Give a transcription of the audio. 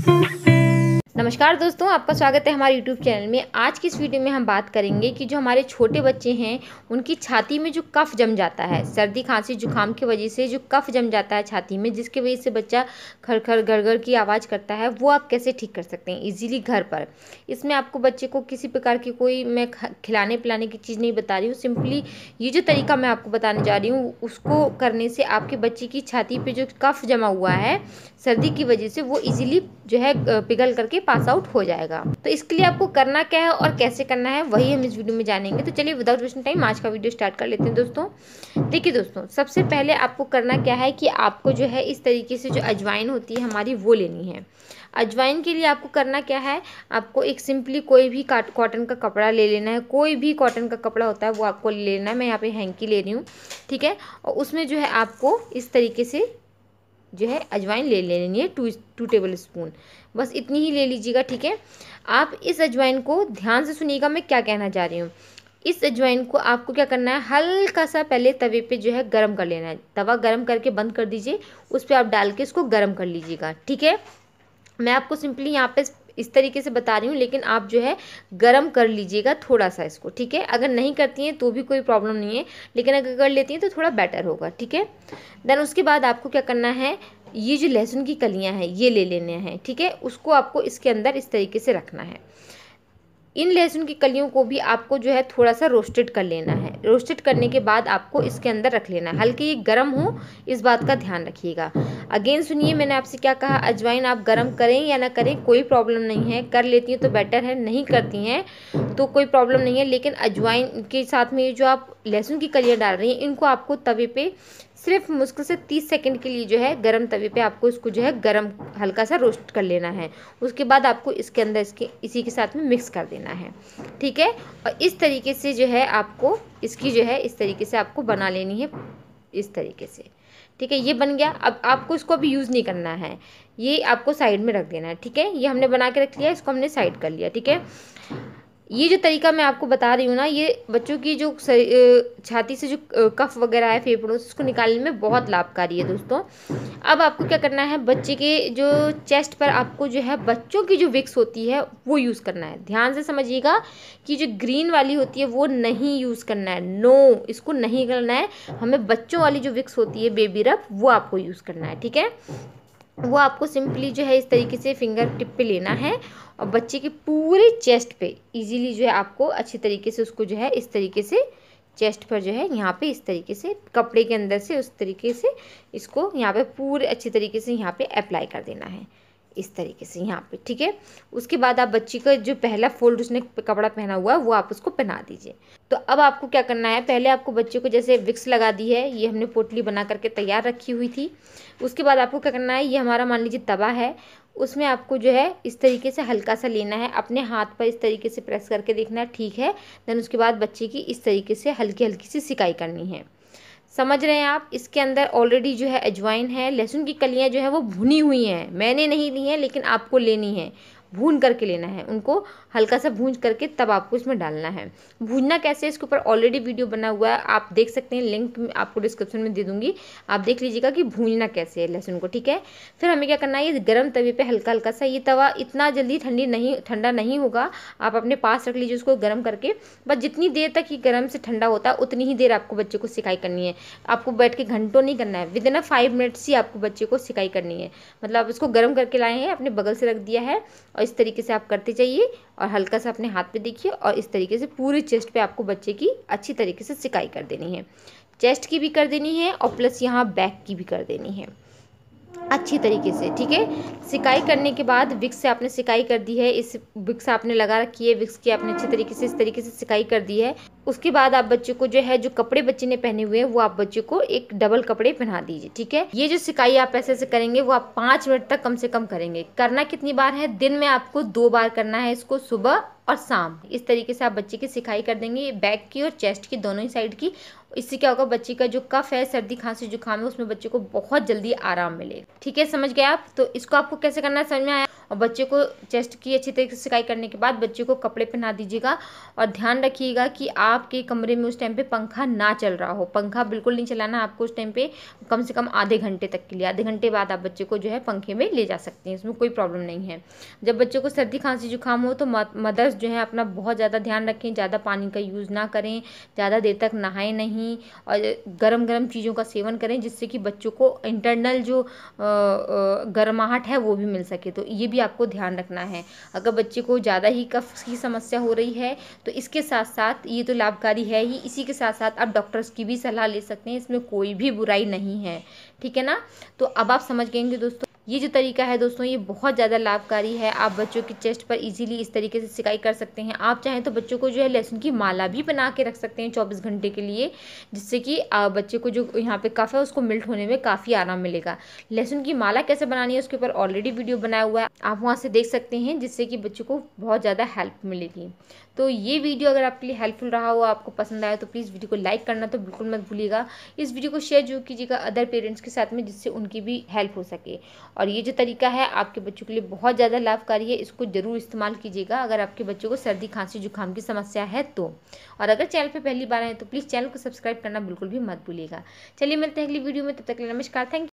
Thank you. नमस्कार दोस्तों आपका स्वागत है हमारे यूट्यूब चैनल में आज की इस वीडियो में हम बात करेंगे कि जो हमारे छोटे बच्चे हैं उनकी छाती में जो कफ जम जाता है सर्दी खांसी जुकाम की वजह से जो कफ जम जाता है छाती में जिसकी वजह से बच्चा खर खर घर घर की आवाज़ करता है वो आप कैसे ठीक कर सकते हैं ईजिली घर पर इसमें आपको बच्चे को किसी प्रकार की कोई मैं खिलाने पिलाने की चीज़ नहीं बता रही हूँ सिंपली ये जो तरीका मैं आपको बताने जा रही हूँ उसको करने से आपके बच्चे की छाती पर जो कफ जमा हुआ है सर्दी की वजह से वो ईजिली जो है पिघल करके पास पास आउट हो जाएगा तो इसके लिए आपको करना क्या है और कैसे करना है वही हम इस वीडियो में जानेंगे तो चलिए विदाउट वेस्टिंग टाइम आज का वीडियो स्टार्ट कर लेते हैं दोस्तों देखिए दोस्तों सबसे पहले आपको करना क्या है कि आपको जो है इस तरीके से जो अजवाइन होती है हमारी वो लेनी है अजवाइन के लिए आपको करना क्या है आपको एक सिंपली कोई भी कॉटन का कपड़ा ले लेना है कोई भी कॉटन का कपड़ा होता है वो आपको ले लेना है मैं यहाँ पे हैंकी ले रही हूँ ठीक है और उसमें जो है आपको इस तरीके से जो है अजवाइन ले लेनी है टू टू टेबल स्पून बस इतनी ही ले लीजिएगा ठीक है आप इस अजवाइन को ध्यान से सुनिएगा मैं क्या कहना चाह रही हूँ इस अजवाइन को आपको क्या करना है हल्का सा पहले तवे पे जो है गरम कर लेना है तवा गरम करके बंद कर दीजिए उस पर आप डाल के इसको गरम कर लीजिएगा ठीक है मैं आपको सिंपली यहाँ पे इस तरीके से बता रही हूँ लेकिन आप जो है गर्म कर लीजिएगा थोड़ा सा इसको ठीक है अगर नहीं करती हैं तो भी कोई प्रॉब्लम नहीं है लेकिन अगर कर लेती हैं तो थोड़ा बेटर होगा ठीक है देन उसके बाद आपको क्या करना है ये जो लहसुन की कलियाँ हैं ये ले लेने हैं ठीक है उसको आपको इसके अंदर इस तरीके से रखना है इन लहसुन की कलियों को भी आपको जो है थोड़ा सा रोस्टेड कर लेना है रोस्टेड करने के बाद आपको इसके अंदर रख लेना है हल्के ये गर्म हो इस बात का ध्यान रखिएगा अगेन सुनिए मैंने आपसे क्या कहा अजवाइन आप गर्म करें या ना करें कोई प्रॉब्लम नहीं है कर लेती हैं तो बेटर है नहीं करती हैं तो कोई प्रॉब्लम नहीं है लेकिन अजवाइन के साथ में ये जो आप लहसुन की कलियाँ डाल रही हैं इनको आपको तवे पर सिर्फ मुश्किल से तीस सेकेंड के लिए जो है गर्म तवे पे आपको इसको जो है गर्म हल्का सा रोस्ट कर लेना है उसके बाद आपको इसके अंदर इसके इसी के साथ में मिक्स कर देना है ठीक है और इस तरीके से जो है आपको इसकी जो है इस तरीके से आपको बना लेनी है इस तरीके से ठीक है ये बन गया अब आपको इसको अभी यूज़ नहीं करना है ये आपको साइड में रख देना है ठीक है ये हमने बना के रख लिया इसको हमने साइड कर लिया ठीक है ये जो तरीका मैं आपको बता रही हूँ ना ये बच्चों की जो छाती से जो कफ वगैरह है फेफड़ों से उसको निकालने में बहुत लाभकारी है दोस्तों अब आपको क्या करना है बच्चे के जो चेस्ट पर आपको जो है बच्चों की जो विक्स होती है वो यूज़ करना है ध्यान से समझिएगा कि जो ग्रीन वाली होती है वो नहीं यूज़ करना है नो इसको नहीं करना है हमें बच्चों वाली जो विक्स होती है बेबी रफ वो आपको यूज़ करना है ठीक है वो आपको सिंपली जो है इस तरीके से फिंगर टिप पे लेना है और बच्चे के पूरे चेस्ट पे इजीली जो है आपको अच्छी तरीके से उसको जो है इस तरीके से चेस्ट पर जो है यहाँ पे इस तरीके से कपड़े के अंदर से उस तरीके से इसको यहाँ पे पूरे अच्छे तरीके से यहाँ पे अप्लाई कर देना है इस तरीके से यहाँ पे ठीक है उसके बाद आप बच्ची का जो पहला फोल्ड उसने कपड़ा पहना हुआ है वो आप उसको पहना दीजिए तो अब आपको क्या करना है पहले आपको बच्चे को जैसे विक्स लगा दी है ये हमने पोटली बना करके तैयार रखी हुई थी उसके बाद आपको क्या करना है ये हमारा मान लीजिए तवा है उसमें आपको जो है इस तरीके से हल्का सा लेना है अपने हाथ पर इस तरीके से प्रेस करके देखना है ठीक है देन उसके बाद बच्चे की इस तरीके से हल्की हल्की सी सिकाई करनी है समझ रहे हैं आप इसके अंदर ऑलरेडी जो है अजवाइन है लहसुन की कलियाँ जो है वो भुनी हुई हैं मैंने नहीं ली हैं लेकिन आपको लेनी है भून करके लेना है उनको हल्का सा भून करके तब आपको इसमें डालना है भूनना कैसे इसके ऊपर ऑलरेडी वीडियो बना हुआ है आप देख सकते हैं लिंक आपको डिस्क्रिप्शन में दे दूंगी आप देख लीजिएगा कि भूनना कैसे है लहसुन को ठीक है फिर हमें क्या करना है ये गर्म तवे पर हल्का हल्का सा ये तवा इतना जल्दी ठंडी नहीं ठंडा नहीं होगा आप अपने पास रख लीजिए उसको गर्म करके बस जितनी देर तक ये गर्म से ठंडा होता है उतनी ही देर आपको बच्चे को सिखाई करनी है आपको बैठ के घंटों नहीं करना है within a five minutes ही आपको बच्चे को सिखाई करनी है मतलब आप इसको गर्म करके लाए हैं अपने बगल से रख दिया है और इस तरीके से आप करते जाइए और हल्का सा अपने हाथ पे देखिए और इस तरीके से पूरे चेस्ट पे आपको बच्चे की अच्छी तरीके से सिकाई कर देनी है चेस्ट की भी कर देनी है और प्लस यहाँ बैक की भी कर देनी है अच्छी तरीके से ठीक है सिकाई करने के बाद विक्स से आपने सिकाई कर दी है इस विक्स आपने लगा रखी है विक्स की आपने अच्छी तरीके से इस तरीके से सिकाई कर दी है उसके बाद आप बच्चे को जो है जो कपड़े बच्चे ने पहने हुए हैं वो आप बच्चे को एक डबल कपड़े पहना दीजिए ठीक है ये जो सिकाई आप ऐसे ऐसे करेंगे वो आप पांच मिनट तक कम से कम करेंगे करना कितनी बार है दिन में आपको दो बार करना है इसको सुबह और शाम इस तरीके से आप बच्चे की सिखाई कर देंगे बैक की और चेस्ट की दोनों ही साइड की इससे क्या होगा बच्चे का जो कफ है सर्दी खांसी जुकाम है उसमें बच्चे को बहुत जल्दी आराम मिले ठीक है समझ गए आप तो इसको आपको कैसे करना है समझ में आया और बच्चे को चेस्ट की अच्छी तरीके से सिकाई करने के बाद बच्चे को कपड़े पहना दीजिएगा और ध्यान रखिएगा कि आपके कमरे में उस टाइम पे पंखा ना चल रहा हो पंखा बिल्कुल नहीं चलाना आपको उस टाइम पे कम से कम आधे घंटे तक के लिए आधे घंटे बाद आप बच्चे को जो है पंखे में ले जा सकते हैं इसमें कोई प्रॉब्लम नहीं है जब बच्चों को सर्दी खांसी जुकाम हो तो मदर्स जो है अपना बहुत ज़्यादा ध्यान रखें ज़्यादा पानी का यूज़ ना करें ज़्यादा देर तक नहाएं नहीं और गर्म गर्म चीज़ों का सेवन करें जिससे कि बच्चों को इंटरनल जो गर्माहट है वो भी मिल सके तो ये भी भी आपको ध्यान रखना है अगर बच्चे को ज़्यादा ही कफ की समस्या हो रही है तो इसके साथ साथ ये तो लाभकारी है ही इसी के साथ साथ आप डॉक्टर्स की भी सलाह ले सकते हैं इसमें कोई भी बुराई नहीं है ठीक है ना तो अब आप समझ गएंगे दोस्तों ये जो तरीका है दोस्तों ये बहुत ज़्यादा लाभकारी है आप बच्चों की चेस्ट पर इजीली इस तरीके से सिकाई कर सकते हैं आप चाहें तो बच्चों को जो है लहसुन की माला भी बना के रख सकते हैं चौबीस घंटे के लिए जिससे कि बच्चे को जो यहाँ पे कफ है उसको मिल्ट होने में काफ़ी आराम मिलेगा लहसुन की माला कैसे बनानी है उसके ऊपर ऑलरेडी वीडियो बनाया हुआ है आप वहाँ से देख सकते हैं जिससे कि बच्चों को बहुत ज़्यादा हेल्प मिलेगी तो ये वीडियो अगर आपके लिए हेल्पफुल रहा हो आपको पसंद आया तो प्लीज़ वीडियो को लाइक करना तो बिल्कुल मत भूलिएगा इस वीडियो को शेयर जरूर कीजिएगा अदर पेरेंट्स के साथ में जिससे उनकी भी हेल्प हो सके और ये जो तरीका है आपके बच्चों के लिए बहुत ज़्यादा लाभकारी है इसको ज़रूर इस्तेमाल कीजिएगा अगर आपके बच्चों को सर्दी खांसी जुकाम की समस्या है तो और अगर चैनल पर पहली बार आए तो प्लीज़ चैनल को सब्सक्राइब करना बिल्कुल भी मत भूलिएगा चलिए मिलते हैं अगली वीडियो में तब तक नमस्कार थैंक